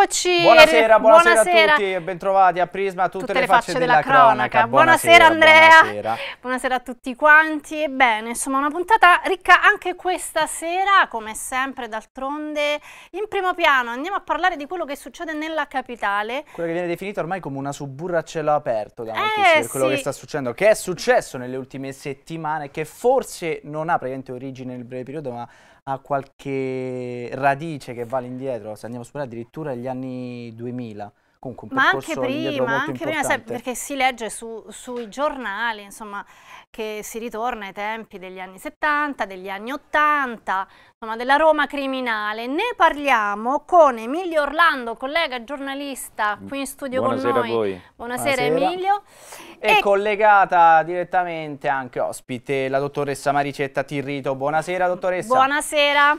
Eccoci! Buonasera, buonasera, buonasera. a tutti e bentrovati a Prisma, tutte, tutte le, facce, facce della, della, cronaca. cronaca. Buonasera, buonasera, Andrea, buonasera. buonasera a tutti quanti. Ebbene, insomma una puntata ricca anche questa sera, come sempre d'altronde. In primo piano andiamo a parlare di quello che succede nella capitale. Quello che viene definito ormai come una suburra a cielo aperto da eh, sì. quello che sta succedendo, che è successo nelle ultime settimane, che forse non ha praticamente origine nel breve periodo, ma ha qualche radice che vale indietro, se andiamo a superare addirittura gli anni 2000 comunque un ma anche prima, anche prima perché si legge su, sui giornali insomma, che si ritorna ai tempi degli anni 70, degli anni 80, insomma, della Roma criminale. Ne parliamo con Emilio Orlando, collega giornalista mm, qui in studio Buonasera con noi. a voi. Buonasera, Buonasera. Emilio. E, e, collegata direttamente anche ospite la dottoressa Maricetta Tirrito. Buonasera dottoressa. Buonasera.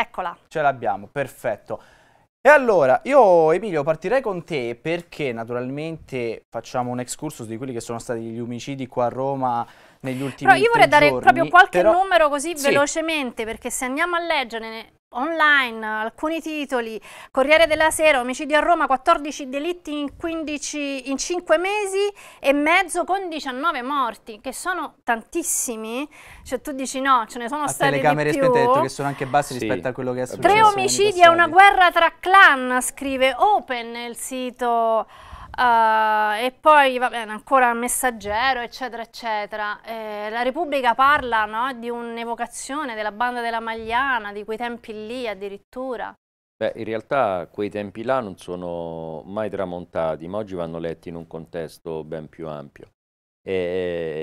Eccola. Ce l'abbiamo, perfetto. E allora, io Emilio partirei con te perché naturalmente facciamo un excursus di quelli che sono stati gli omicidi qua a Roma negli ultimi giorni. Però io vorrei dare giorni, proprio qualche però... numero così sì. velocemente perché se andiamo a leggere online, alcuni titoli, Corriere della Sera, omicidio a Roma, 14 delitti in, 15, in 5 mesi e mezzo con 19 morti, che sono tantissimi, cioè tu dici no, ce ne sono a stati di più. A telecamere che sono anche bassi sì. rispetto a quello che è successo. Tre omicidi e una guerra tra clan, scrive Open il sito Uh, e poi va bene, ancora messaggero, eccetera, eccetera. Eh, la Repubblica parla no, di un'evocazione della banda della Magliana, di quei tempi lì addirittura. Beh, in realtà quei tempi là non sono mai tramontati, ma oggi vanno letti in un contesto ben più ampio. E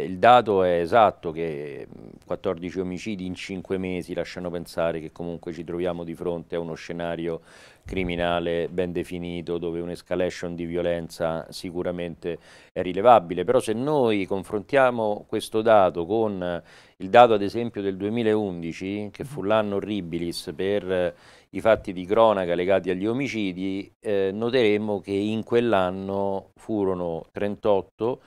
eh, il dato è esatto che 14 omicidi in 5 mesi lasciano pensare che comunque ci troviamo di fronte a uno scenario criminale ben definito, dove un'escalation di violenza sicuramente è rilevabile. Però se noi confrontiamo questo dato con eh, il dato ad esempio del 2011, che fu mm. l'anno orribilis per eh, i fatti di cronaca legati agli omicidi, eh, noteremo che in quell'anno furono 38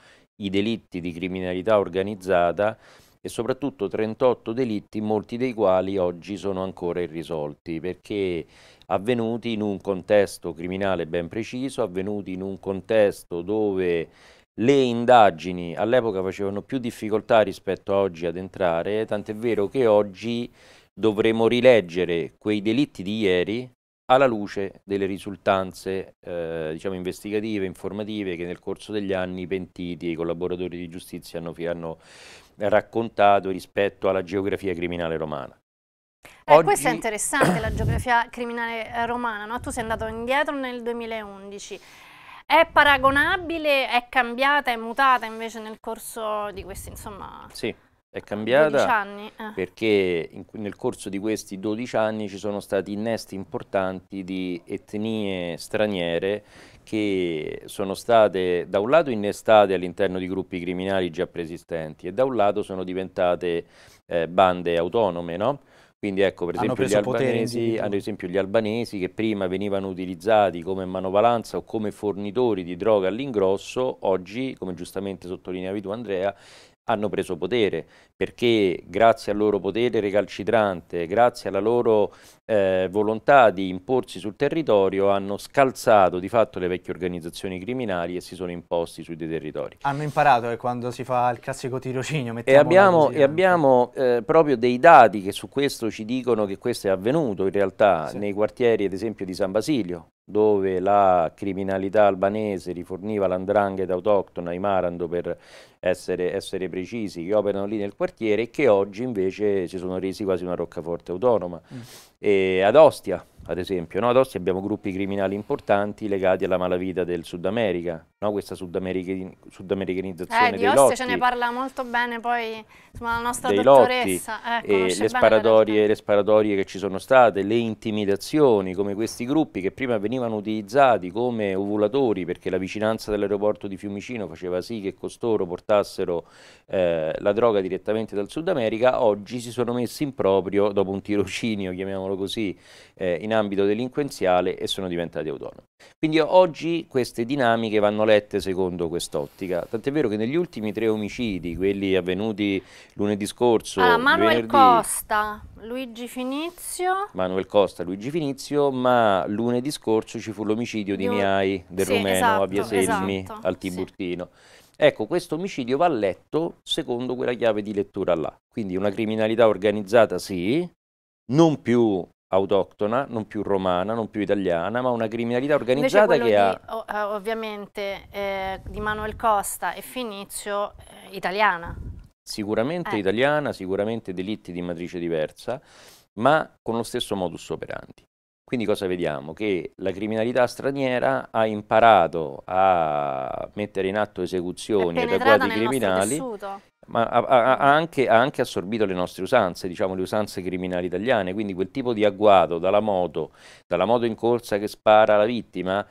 i delitti di criminalità organizzata e soprattutto 38 delitti, molti dei quali oggi sono ancora irrisolti, perché avvenuti in un contesto criminale ben preciso, avvenuti in un contesto dove le indagini all'epoca facevano più difficoltà rispetto a oggi ad entrare, tant'è vero che oggi dovremo rileggere quei delitti di ieri alla luce delle risultanze eh, diciamo investigative, informative che nel corso degli anni i pentiti e i collaboratori di giustizia hanno, hanno raccontato rispetto alla geografia criminale romana. Beh, Oggi... Questa è interessante la geografia criminale eh, romana, no? tu sei andato indietro nel 2011. È paragonabile, è cambiata, è mutata invece nel corso di questi, insomma... Sì, è cambiata eh. perché in, nel corso di questi 12 anni ci sono stati innesti importanti di etnie straniere che sono state da un lato innestate all'interno di gruppi criminali già preesistenti e da un lato sono diventate eh, bande autonome, no? Quindi ecco, per esempio, gli albanesi, ad esempio gli albanesi che prima venivano utilizzati come manovalanza o come fornitori di droga all'ingrosso, oggi, come giustamente sottolineavi tu Andrea, hanno preso potere, perché grazie al loro potere recalcitrante, grazie alla loro eh, volontà di imporsi sul territorio, hanno scalzato di fatto le vecchie organizzazioni criminali e si sono imposti sui territori. Hanno imparato che eh, quando si fa il classico tirocinio E abbiamo, e eh. abbiamo eh, proprio dei dati che su questo ci dicono che questo è avvenuto in realtà sì. nei quartieri ad esempio di San Basilio, dove la criminalità albanese riforniva l'andrangheta autoctona, ai Marando per essere, essere, precisi, che operano lì nel quartiere e che oggi invece si sono resi quasi una roccaforte autonoma. Mm. ad Ostia, ad esempio, no? ad Ostia abbiamo gruppi criminali importanti legati alla malavita del Sud America, no? questa sudamericanizzazione sud eh, dei lotti. ce ne parla molto bene poi insomma, la nostra dottoressa. Eh, le, sparatorie, le sparatorie che ci sono state, le intimidazioni, come questi gruppi che prima venivano utilizzati come ovulatori perché la vicinanza dell'aeroporto di Fiumicino faceva sì che costoro portassero eh, la droga direttamente dal Sud America, oggi si sono messi in proprio, dopo un tirocinio, chiamiamolo così, eh, in ambito delinquenziale e sono diventati autonomi. Quindi oggi queste dinamiche vanno lette secondo quest'ottica, tant'è vero che negli ultimi tre omicidi, quelli avvenuti lunedì scorso, allora, Manuel venerdì, Costa, Luigi Finizio, Manuel Costa, Luigi Finizio, ma lunedì scorso ci fu l'omicidio di Miai del sì, Rumeno esatto, a Via Selmi esatto, al Tiburtino. Sì. Ecco, questo omicidio va letto secondo quella chiave di lettura là. Quindi una criminalità organizzata sì, non più autoctona, non più romana, non più italiana, ma una criminalità organizzata che di, ha... Ov eh, ovviamente eh, di Manuel Costa e Finizio eh, italiana. Sicuramente eh. italiana, sicuramente delitti di matrice diversa, ma con lo stesso modus operandi. Quindi cosa vediamo? Che la criminalità straniera ha imparato a mettere in atto esecuzioni adeguate ai criminali ma ha, ha, anche, ha, anche, assorbito le nostre usanze, diciamo le usanze criminali italiane, quindi quel tipo di agguato dalla moto, dalla moto in corsa che spara la vittima,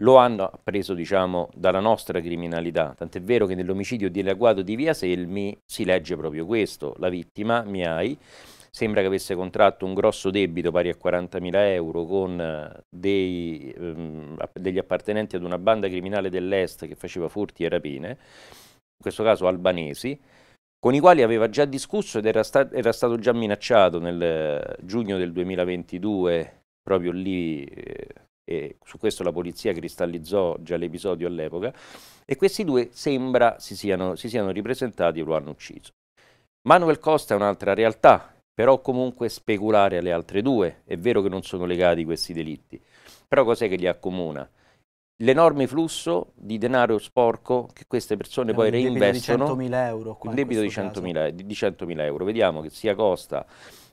lo hanno preso diciamo, dalla nostra criminalità, tant'è vero che nell'omicidio di Laguado di Via Selmi si legge proprio questo, la vittima, Miai, sembra che avesse contratto un grosso debito pari a 40.000 euro con eh, dei, ehm, degli appartenenti ad una banda criminale dell'Est che faceva furti e rapine, in questo caso albanesi, con i quali aveva già discusso ed era, sta era stato già minacciato nel giugno del 2022, proprio lì, eh, e su questo la polizia cristallizzò già l'episodio all'epoca, e questi due sembra si siano, si siano ripresentati e lo hanno ucciso. Manuel Costa è un'altra realtà, però comunque speculare alle altre due, è vero che non sono legati questi delitti, però cos'è che li accomuna? l'enorme flusso di denaro sporco che queste persone poi reinvestono. Un euro, un debito di 100.000 di 100.000 euro. Vediamo che sia Costa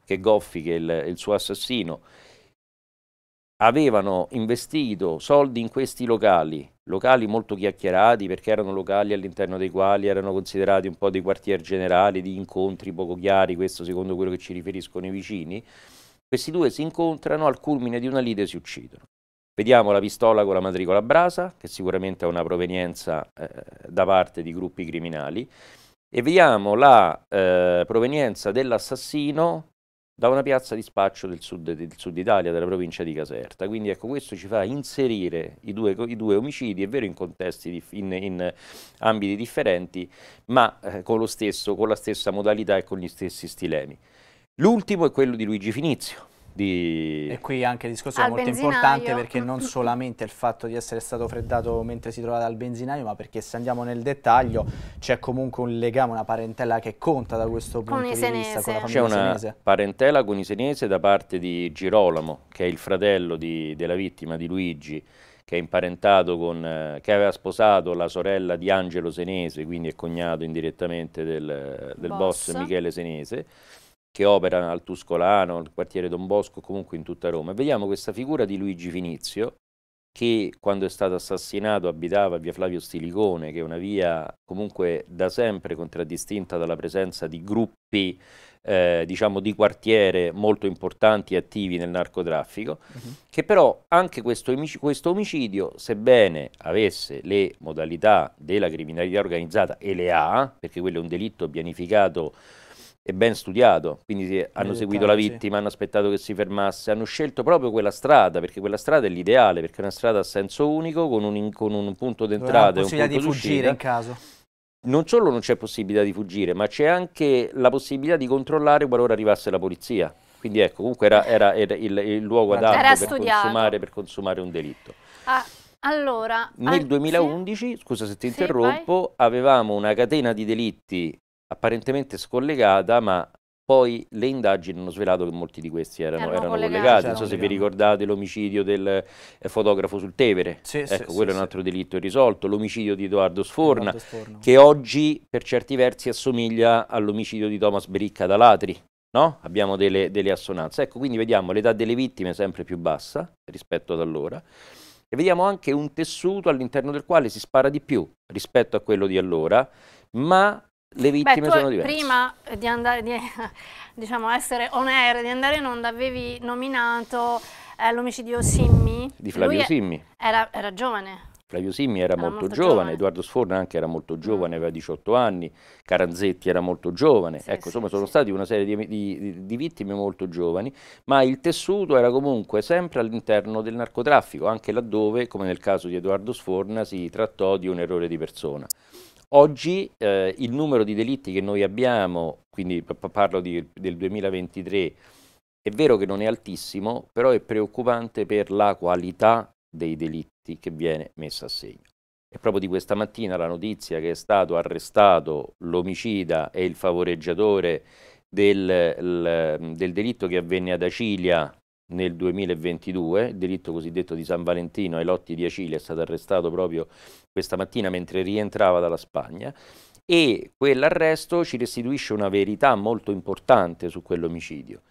che Goffi che il, il suo assassino avevano investito soldi in questi locali, locali molto chiacchierati perché erano locali all'interno dei quali erano considerati un po' dei quartier generali, di incontri poco chiari, questo secondo quello che ci riferiscono i vicini. Questi due si incontrano al culmine di una lite si uccidono. Vediamo la pistola con la matricola brasa, che sicuramente ha una provenienza eh, da parte di gruppi criminali, e vediamo la eh, provenienza dell'assassino da una piazza di spaccio del sud, del sud, Italia, della provincia di Caserta. Quindi ecco, questo ci fa inserire i due, i due omicidi, è vero in contesti, in, in ambiti differenti, ma eh, con, stesso, con la stessa modalità e con gli stessi stilemi. L'ultimo è quello di Luigi Finizio, di... E qui anche il discorso al è molto benzinaio. importante perché non solamente il fatto di essere stato freddato mentre si trovava al benzinaio, ma perché se andiamo nel dettaglio c'è comunque un legame, una parentela che conta da questo punto con di senese. vista C'è una senese. parentela con i senese da parte di Girolamo, che è il fratello di, della vittima di Luigi, che è imparentato con, eh, che aveva sposato la sorella di Angelo Senese, quindi è cognato indirettamente del, del boss. boss Michele Senese che opera al Tuscolano, nel quartiere Don Bosco, comunque in tutta Roma. E vediamo questa figura di Luigi Finizio, che quando è stato assassinato abitava via Flavio Stilicone, che è una via comunque da sempre contraddistinta dalla presenza di gruppi eh, diciamo di quartiere molto importanti e attivi nel narcotraffico, uh-huh. che però anche questo, omic- questo omicidio, sebbene avesse le modalità della criminalità organizzata e le ha, perché quello è un delitto pianificato e ben studiato, quindi hanno Militante, seguito la vittima, hanno aspettato che si fermasse, hanno scelto proprio quella strada, perché quella strada è l'ideale, perché è una strada a senso unico, con un, con un punto d'entrata e un punto di fuggire in caso. Non solo non c'è possibilità di fuggire, ma c'è anche la possibilità di controllare qualora arrivasse la polizia. Quindi ecco, comunque era, era, era il, il, luogo adatto per consumare, per consumare, un delitto. Ah. Allora, nel 2011, ah, sì. scusa se ti interrompo, sì, avevamo una catena di delitti apparentemente scollegata, ma poi le indagini hanno svelato che molti di questi erano, erano, erano collegati. Non so se vi ricordate l'omicidio del eh, fotografo sul Tevere, sì, ecco, sì, quello sì, è un altro delitto irrisolto, l'omicidio di Edoardo Sforna, Sforna, che oggi per certi versi assomiglia all'omicidio di Thomas Bericca da Latri, no? abbiamo delle, delle, assonanze. Ecco, quindi vediamo l'età delle vittime sempre più bassa rispetto ad allora e vediamo anche un tessuto all'interno del quale si spara di più rispetto a quello di allora, ma le vittime Beh, sono diverse. Prima di, andare, di diciamo, essere on air, di andare in onda, avevi nominato eh, l'omicidio Simmi. Di Flavio Lui Simmi. Era, era, giovane. Flavio Simmi era, era molto, molto giovane. giovane, Edoardo Sforna anche era molto mm. giovane, aveva 18 anni, Caranzetti era molto giovane, sì, ecco sì, insomma sono stati una serie di, di, di vittime molto giovani, ma il tessuto era comunque sempre all'interno del narcotraffico, anche laddove, come nel caso di Edoardo Sforna, si trattò di un errore di persona. Oggi eh, il numero di delitti che noi abbiamo, quindi parlo di, del 2023, è vero che non è altissimo, però è preoccupante per la qualità dei delitti che viene messa a segno. È proprio di questa mattina la notizia che è stato arrestato l'omicida e il favoreggiatore del, del delitto che avvenne ad Acilia nel 2022, il delitto cosiddetto di San Valentino ai lotti di Acile è stato arrestato proprio questa mattina mentre rientrava dalla Spagna e quell'arresto ci restituisce una verità molto importante su quell'omicidio,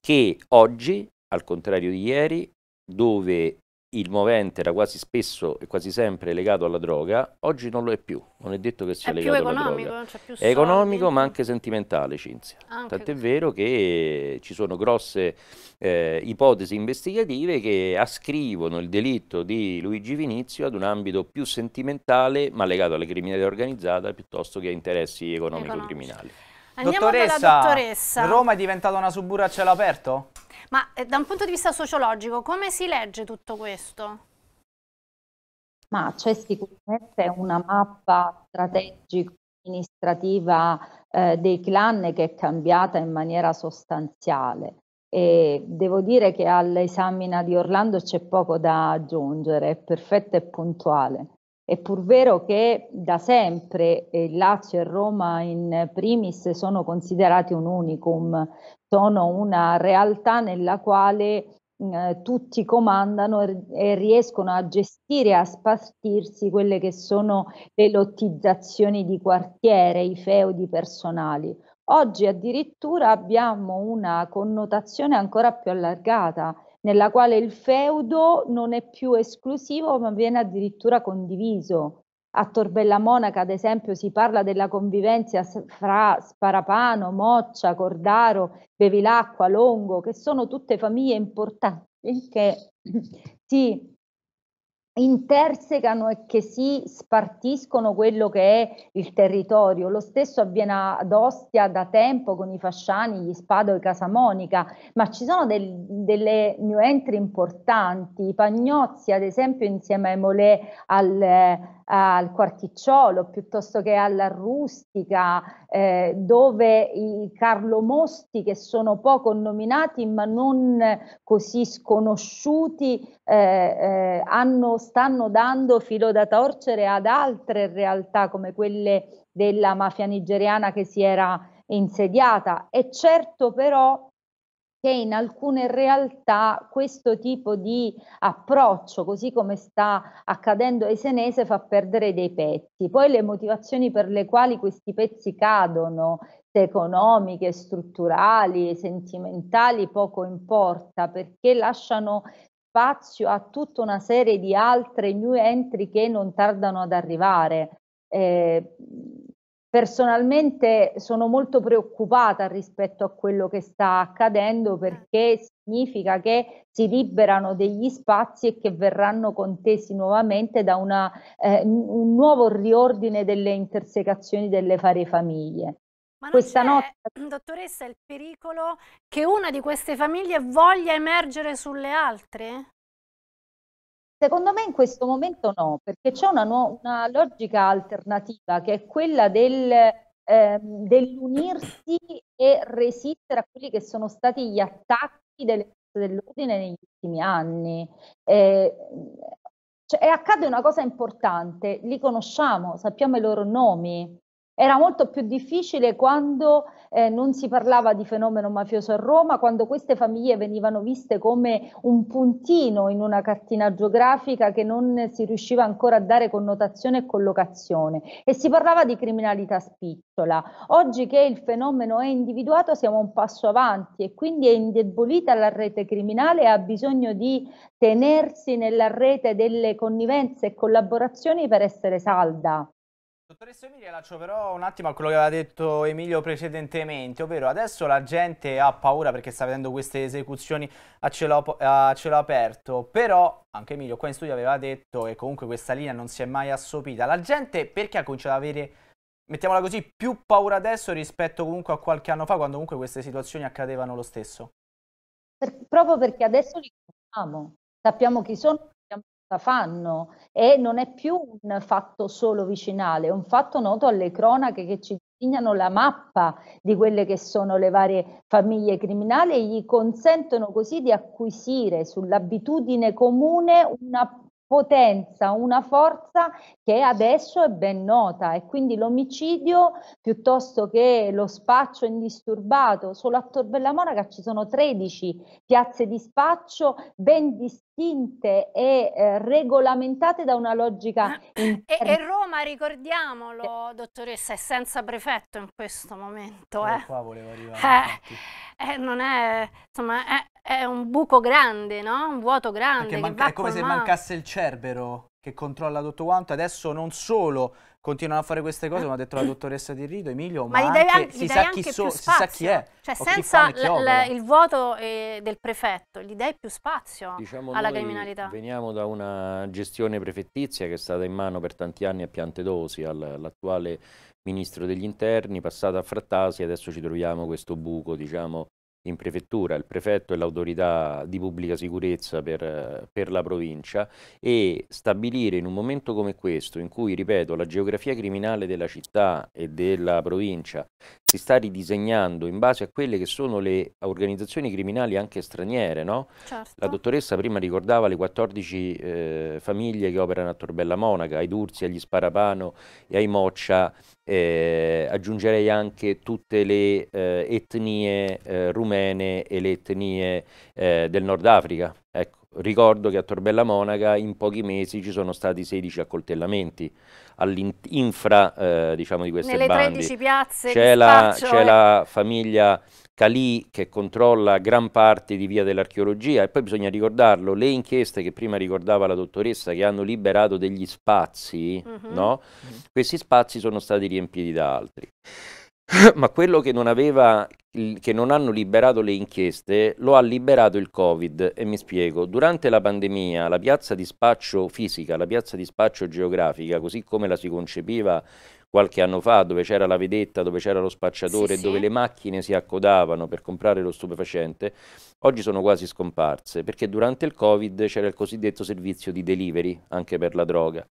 che oggi, al contrario di ieri, dove il movente era quasi spesso e quasi sempre legato alla droga, oggi non lo è più. Non è detto che sia è legato alla droga. È Più è economico, ma anche sentimentale, Cinzia. Anche Tant'è vero che ci sono grosse eh, ipotesi investigative che ascrivono il delitto di Luigi Vinizio ad un ambito più sentimentale, ma legato alla criminalità organizzata piuttosto che a interessi economico-criminali. Andiamo Dottoressa, dottoressa, Roma è diventata una suburra a cielo aperto? Ma eh, da un punto di vista sociologico, come si legge tutto questo? Ma c'è sicuramente una mappa strategico-amministrativa eh, dei clan che è cambiata in maniera sostanziale. E devo dire che all'esamina di Orlando c'è poco da aggiungere, è perfetta e puntuale. È pur vero che da sempre eh, Lazio e Roma in primis sono considerati un unicum, sono una realtà nella quale eh, tutti comandano e, e riescono a gestire e a spartirsi quelle che sono le lottizzazioni di quartiere, i feudi personali. Oggi addirittura abbiamo una connotazione ancora più allargata nella quale il feudo non è più esclusivo ma viene addirittura condiviso. A Torbella Monaca, ad esempio, si parla della convivenza fra Sparapano, Moccia, Cordaro, Bevilacqua, Longo, che sono tutte famiglie importanti che si intersecano e che si spartiscono quello che è il territorio. Lo stesso avviene ad Ostia da tempo con i Fasciani, gli Spado e Casamonica, ma ci sono del, delle new entry importanti, i Pagnozzi ad esempio insieme ai Molè al, eh, al Quarticciolo piuttosto che alla Rustica, eh, dove i Carlo Mosti che sono poco nominati ma non così sconosciuti eh, eh hanno stanno dando filo da torcere ad altre realtà come quelle della mafia nigeriana che si era insediata. È certo però che in alcune realtà questo tipo di approccio, così come sta accadendo ai senese, fa perdere dei pezzi. Poi le motivazioni per le quali questi pezzi cadono, economiche, strutturali, sentimentali, poco importa, perché lasciano spazio a tutta una serie di altre new entry che non tardano ad arrivare. Eh, personalmente sono molto preoccupata rispetto a quello che sta accadendo perché significa che si liberano degli spazi e che verranno contesi nuovamente da una, eh, un nuovo riordine delle intersecazioni delle varie famiglie. Ma questa notte. Mm, dottoressa, il pericolo che una di queste famiglie voglia emergere sulle altre? Secondo me in questo momento no, perché c'è una, una logica alternativa che è quella del, ehm, dell'unirsi e resistere a quelli che sono stati gli attacchi delle forze dell'ordine negli ultimi anni. Eh, cioè, e accade una cosa importante, li conosciamo, sappiamo i loro nomi, era molto più difficile quando eh, non si parlava di fenomeno mafioso a Roma, quando queste famiglie venivano viste come un puntino in una cartina geografica che non si riusciva ancora a dare connotazione e collocazione e si parlava di criminalità spicciola. Oggi che il fenomeno è individuato siamo un passo avanti e quindi è indebolita la rete criminale e ha bisogno di tenersi nella rete delle connivenze e collaborazioni per essere salda. Dottoressa Emilia, lascio però un attimo a quello che aveva detto Emilio precedentemente, ovvero adesso la gente ha paura perché sta vedendo queste esecuzioni a cielo, a cielo aperto, però anche Emilio qua in studio aveva detto che comunque questa linea non si è mai assopita. La gente perché ha cominciato ad avere, mettiamola così, più paura adesso rispetto comunque a qualche anno fa, quando comunque queste situazioni accadevano lo stesso? Per, proprio perché adesso li conosciamo, sappiamo chi sono, la fanno e non è più un fatto solo vicinale, è un fatto noto alle cronache che ci disegnano la mappa di quelle che sono le varie famiglie criminali e gli consentono così di acquisire sull'abitudine comune una potenza, una forza che adesso è ben nota e quindi l'omicidio piuttosto che lo spaccio indisturbato, solo a Torbella Monaca ci sono 13 piazze di spaccio ben distinte e eh, regolamentate da una logica ah, e, e, Roma, ricordiamolo, dottoressa, è senza prefetto in questo momento. Eh. Qua volevo arrivare. Eh, eh, non è, insomma, è, eh, è un buco grande, no? Un vuoto grande. Manca- è come colmato. se mancasse il Cerbero che controlla tutto quanto. Adesso non solo continuano a fare queste cose, come ha detto la dottoressa Di Rito, Emilio, ma, ma anche, an- si, sa anche so- si, sa chi è. Cioè, senza l- l- il vuoto eh, del prefetto, gli dai più spazio diciamo alla criminalità. Veniamo da una gestione prefettizia che è stata in mano per tanti anni a piante Piantedosi, all'attuale ministro degli interni, passata a Frattasi, adesso ci troviamo questo buco, diciamo, in prefettura, il prefetto e l'autorità di pubblica sicurezza per, per, la provincia e stabilire in un momento come questo, in cui, ripeto, la geografia criminale della città e della provincia si sta ridisegnando in base a quelle che sono le organizzazioni criminali anche straniere, no? certo. La dottoressa prima ricordava le 14 eh, famiglie che operano a Torbella Monaca, ai Durzi, agli Sparapano e ai Moccia, eh, aggiungerei anche tutte le eh, etnie eh, rumene rumene e le etnie eh, del Nord Africa. Ecco, ricordo che a Torbella Monaca in pochi mesi ci sono stati 16 accoltellamenti all'infra eh, diciamo, di queste Nelle bandi. Nelle 13 piazze c'è la, eh. la famiglia Calì che controlla gran parte di Via dell'Archeologia e poi bisogna ricordarlo, le inchieste che prima ricordava la dottoressa che hanno liberato degli spazi, mm -hmm. no? mm -hmm. questi spazi sono stati riempiti da altri. ma quello che non, aveva, che non hanno liberato le inchieste lo ha liberato il Covid e mi spiego, durante la pandemia la piazza di spaccio fisica, la piazza di spaccio geografica, così come la si concepiva qualche anno fa, dove c'era la vedetta, dove c'era lo spacciatore, sì, sì. dove le macchine si accodavano per comprare lo stupefacente, oggi sono quasi scomparse, perché durante il Covid c'era il cosiddetto servizio di delivery anche per la droga.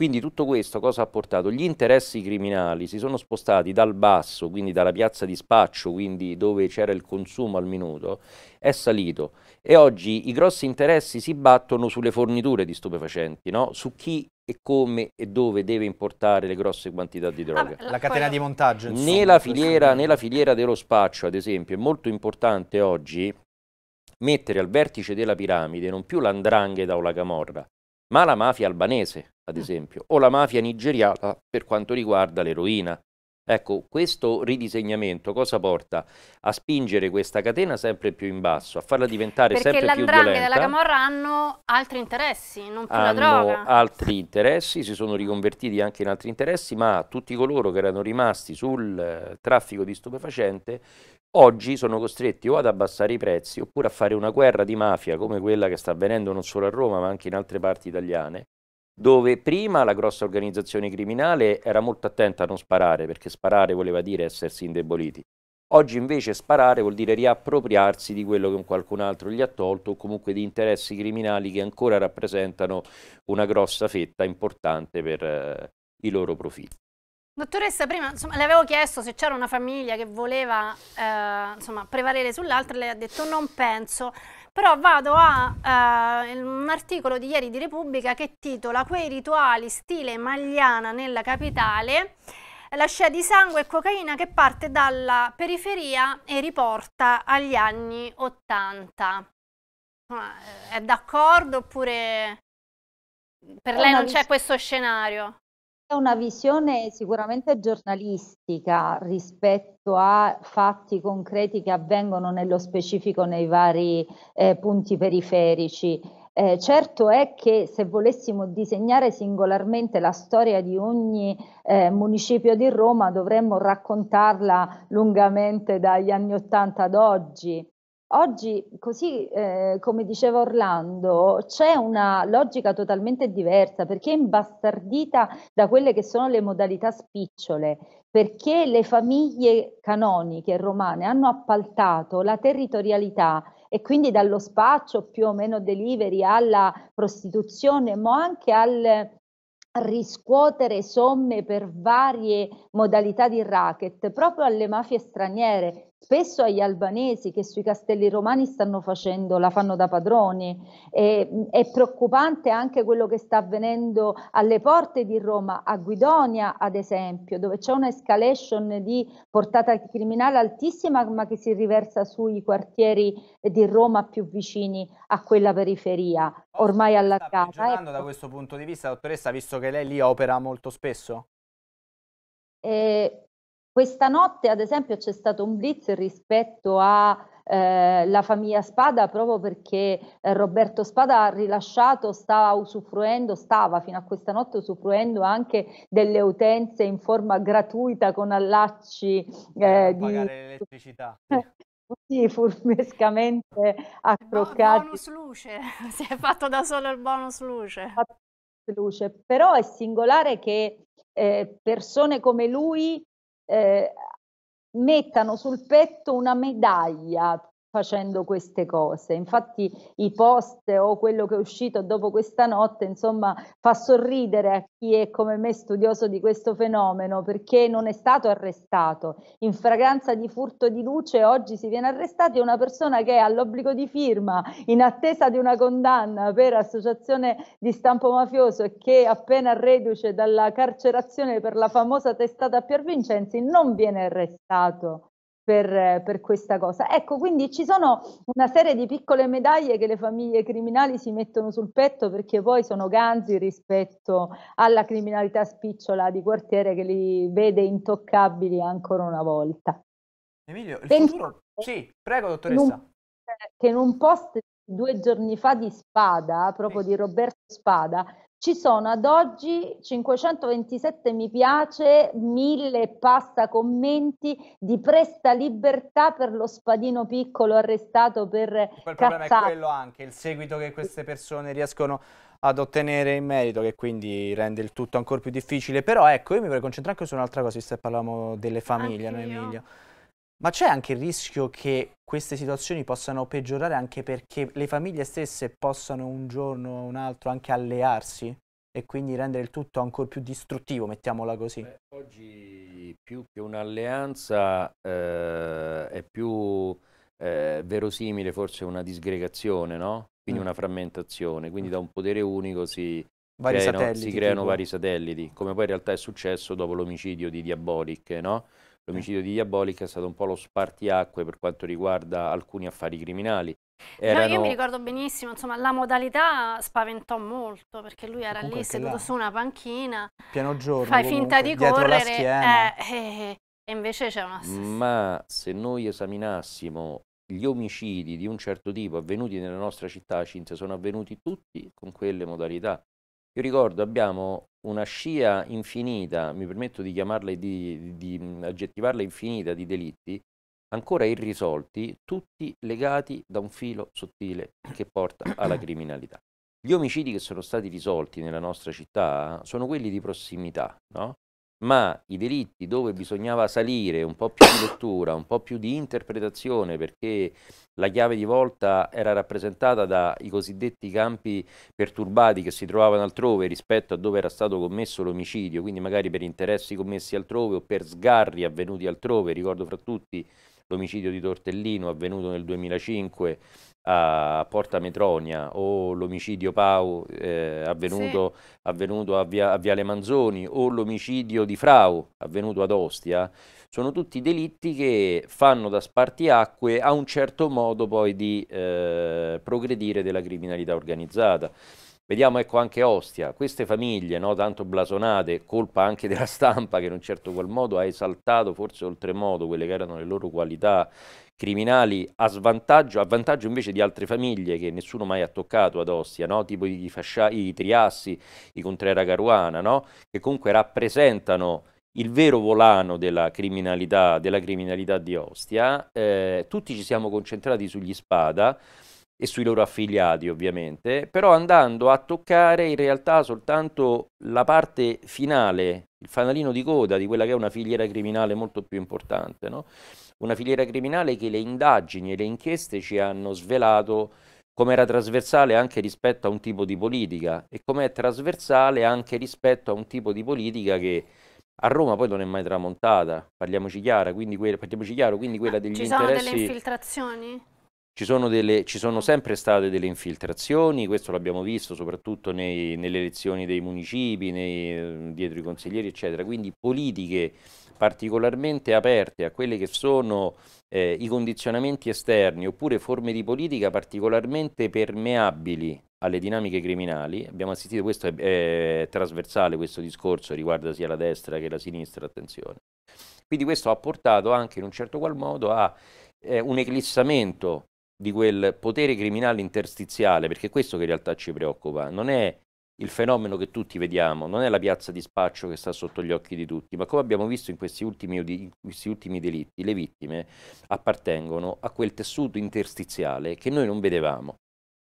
Quindi tutto questo cosa ha portato? Gli interessi criminali si sono spostati dal basso, quindi dalla piazza di spaccio, quindi dove c'era il consumo al minuto, è salito e oggi i grossi interessi si battono sulle forniture di stupefacenti, no? su chi e come e dove deve importare le grosse quantità di droga. la, catena di montaggio. nella, filiera, nella filiera dello spaccio, ad esempio, è molto importante oggi mettere al vertice della piramide non più l'andrangheta o la camorra, ma la mafia albanese, ad mm. esempio, o la mafia nigeriana per quanto riguarda l'eroina. Ecco, questo ridisegnamento cosa porta? A spingere questa catena sempre più in basso, a farla diventare Perché sempre più violenta. Perché e la Camorra hanno altri interessi, non più la droga. altri interessi, si sono riconvertiti anche in altri interessi, ma tutti coloro che erano rimasti sul eh, traffico di stupefacente Oggi sono costretti o ad abbassare i prezzi oppure a fare una guerra di mafia come quella che sta avvenendo non solo a Roma ma anche in altre parti italiane, dove prima la grossa organizzazione criminale era molto attenta a non sparare perché sparare voleva dire essersi indeboliti. Oggi invece sparare vuol dire riappropriarsi di quello che qualcun altro gli ha tolto o comunque di interessi criminali che ancora rappresentano una grossa fetta importante per eh, i loro profitti. Dottoressa, prima insomma, le avevo chiesto se c'era una famiglia che voleva eh, insomma, prevalere sull'altra, lei ha detto non penso, però vado a eh, un articolo di ieri di Repubblica che titola Quei rituali stile magliana nella capitale, la scia di sangue e cocaina che parte dalla periferia e riporta agli anni Ottanta. Eh, è d'accordo oppure per lei non c'è questo scenario? una visione sicuramente giornalistica rispetto a fatti concreti che avvengono nello specifico nei vari eh, punti periferici. Eh, certo è che se volessimo disegnare singolarmente la storia di ogni eh, municipio di Roma dovremmo raccontarla lungamente dagli anni 80 ad oggi. Oggi, così eh, come diceva Orlando, c'è una logica totalmente diversa perché è imbastardita da quelle che sono le modalità spicciole, perché le famiglie canoniche romane hanno appaltato la territorialità e quindi dallo spaccio più o meno delivery alla prostituzione, ma anche al, riscuotere somme per varie modalità di racket proprio alle mafie straniere spesso agli albanesi che sui castelli romani stanno facendo, la fanno da padroni. E, è preoccupante anche quello che sta avvenendo alle porte di Roma, a Guidonia ad esempio, dove c'è un'escalation di portata criminale altissima ma che si riversa sui quartieri di Roma più vicini a quella periferia, ormai allargata. Sta ecco. da questo punto di vista, dottoressa, visto che lei lì opera molto spesso? Eh, questa notte, ad esempio, c'è stato un blitz rispetto a eh, la famiglia Spada proprio perché eh, Roberto Spada ha rilasciato, stava usufruendo, stava fino a questa notte usufruendo anche delle utenze in forma gratuita con allacci eh, di... l'elettricità. Sì, furbescamente accroccati. bonus luce, si è fatto da solo il bonus luce. Luce. Però è singolare che eh, persone come lui eh, mettano sul petto una medaglia facendo queste cose. Infatti i post o quello che è uscito dopo questa notte, insomma, fa sorridere a chi è come me studioso di questo fenomeno perché non è stato arrestato. In fragranza di furto di luce oggi si viene arrestati una persona che ha l'obbligo di firma in attesa di una condanna per associazione di stampo mafioso e che appena reduce dalla carcerazione per la famosa testata a Vincenzi non viene arrestato per, per, questa cosa. Ecco, quindi ci sono una serie di piccole medaglie che le famiglie criminali si mettono sul petto perché poi sono ganzi rispetto alla criminalità spicciola di quartiere che li vede intoccabili ancora una volta. Emilio, il Penso futuro... Sì, prego dottoressa. che in un post due giorni fa di Spada, proprio di Roberto Spada, ci sono ad oggi 527 mi piace, 1000 passa commenti di presta libertà per lo spadino piccolo arrestato per Il problema è quello anche, il seguito che queste persone riescono ad ottenere in merito che quindi rende il tutto ancora più difficile però ecco io mi vorrei concentrare anche su un'altra cosa visto che parlavamo delle famiglie no, Emilia ma c'è anche il rischio che queste situazioni possano peggiorare anche perché le famiglie stesse possano un giorno o un altro anche allearsi e quindi rendere il tutto ancora più distruttivo, mettiamola così. Beh, oggi più che un'alleanza eh, è più eh, verosimile forse una disgregazione, no? Quindi mm. una frammentazione, quindi mm. da un potere unico si, vari creano, si creano vari satelliti, come poi in realtà è successo dopo l'omicidio di Diabolic, no? L'omicidio di Diabolica è stato un po' lo spartiacque per quanto riguarda alcuni affari criminali. Erano... No, io mi ricordo benissimo, insomma, la modalità spaventò molto perché lui era Comunque lì seduto là. su una panchina. Piano giorno. Fai finta di correre. Eh, eh, eh, e invece c'è una. Ma se noi esaminassimo gli omicidi di un certo tipo avvenuti nella nostra città, Cinzia, sono avvenuti tutti con quelle modalità. Io ricordo, abbiamo una scia infinita, mi permetto di chiamarla, di, di, di aggettivarla infinita, di delitti, ancora irrisolti, tutti legati da un filo sottile che porta alla criminalità. Gli omicidi che sono stati risolti nella nostra città sono quelli di prossimità, no? ma i delitti dove bisognava salire un po' più di lettura, un po' più di interpretazione, perché la chiave di volta era rappresentata dai cosiddetti campi perturbati che si trovavano altrove rispetto a dove era stato commesso l'omicidio, quindi magari per interessi commessi altrove o per sgarri avvenuti altrove, ricordo fra tutti l'omicidio di Tortellino avvenuto nel 2005 a Porta Metronia o l'omicidio Pau eh, avvenuto, sì. avvenuto a, via, a, Viale Manzoni o l'omicidio di Frau avvenuto ad Ostia, sono tutti delitti che fanno da spartiacque a un certo modo poi di eh, progredire della criminalità organizzata. Vediamo ecco anche Ostia, queste famiglie no, tanto blasonate, colpa anche della stampa che in un certo qual modo ha esaltato forse oltremodo quelle che erano le loro qualità criminali a svantaggio, a vantaggio invece di altre famiglie che nessuno mai ha toccato ad Ostia, no? tipo i, fascia, i Triassi, i Contrera Caruana, no? che comunque rappresentano il vero volano della criminalità, della criminalità di Ostia. Eh, tutti ci siamo concentrati sugli Spada, e sui loro affiliati ovviamente, però andando a toccare in realtà soltanto la parte finale, il fanalino di coda di quella che è una filiera criminale molto più importante, no? una filiera criminale che le indagini e le inchieste ci hanno svelato come era trasversale anche rispetto a un tipo di politica e come è trasversale anche rispetto a un tipo di politica che a Roma poi non è mai tramontata, parliamoci, chiara, quindi que- parliamoci chiaro, quindi quella degli interessi... Ci sono delle infiltrazioni? Ci sono, delle, ci sono, sempre state delle infiltrazioni, questo l'abbiamo visto soprattutto nei, nelle elezioni dei municipi, nei, eh, dietro i consiglieri, eccetera. Quindi politiche particolarmente aperte a quelli che sono eh, i condizionamenti esterni oppure forme di politica particolarmente permeabili alle dinamiche criminali. Abbiamo assistito, questo è, è trasversale questo discorso, riguarda sia la destra che la sinistra, attenzione. Quindi questo ha portato anche in un certo qual modo a eh, un eclissamento di quel potere criminale interstiziale, perché è questo che in realtà ci preoccupa, non è il fenomeno che tutti vediamo, non è la piazza di spaccio che sta sotto gli occhi di tutti, ma come abbiamo visto in questi ultimi, in questi ultimi delitti, le vittime appartengono a quel tessuto interstiziale che noi non vedevamo.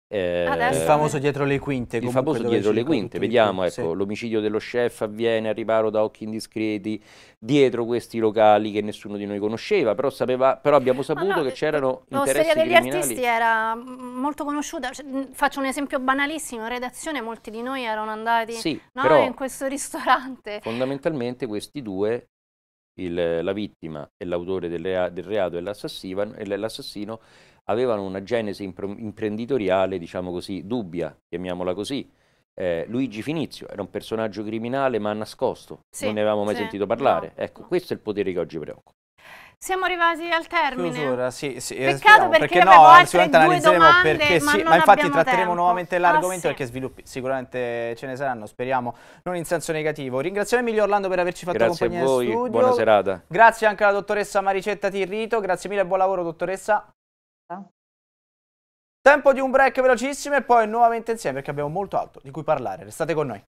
Eh, il famoso dietro le quinte. Il famoso dietro le quinte. Vediamo, ecco, sì. l'omicidio dello chef avviene a riparo da occhi indiscreti, dietro questi locali che nessuno di noi conosceva, però, sapeva, però abbiamo saputo no, che eh, c'erano La storia degli criminali. artisti era molto conosciuta. Cioè, faccio un esempio banalissimo, in redazione molti di noi erano andati sì, no, in questo ristorante. Fondamentalmente questi due il, la vittima e l'autore del, rea del, reato e l'assassino avevano una genesi imprenditoriale, diciamo così, dubbia, chiamiamola così. Eh, Luigi Finizio era un personaggio criminale ma nascosto, sì, non ne avevamo mai sì, sentito parlare. No. Ecco, questo è il potere che oggi preoccupa. Siamo arrivati al termine. Chiusura, sì, sì, eh, Peccato perché, perché no, sicuramente analizzeremo domande, perché ma sì, ma infatti tratteremo tempo. nuovamente l'argomento ah, perché sviluppi sicuramente ce ne saranno, speriamo, non in senso negativo. Ringraziamo Emilio Orlando per averci fatto grazie compagnia Grazie a voi, buona serata. Grazie anche alla dottoressa Maricetta Tirrito, grazie mille e buon lavoro dottoressa. Tempo di un break velocissimo e poi nuovamente insieme perché abbiamo molto altro di cui parlare. Restate con noi.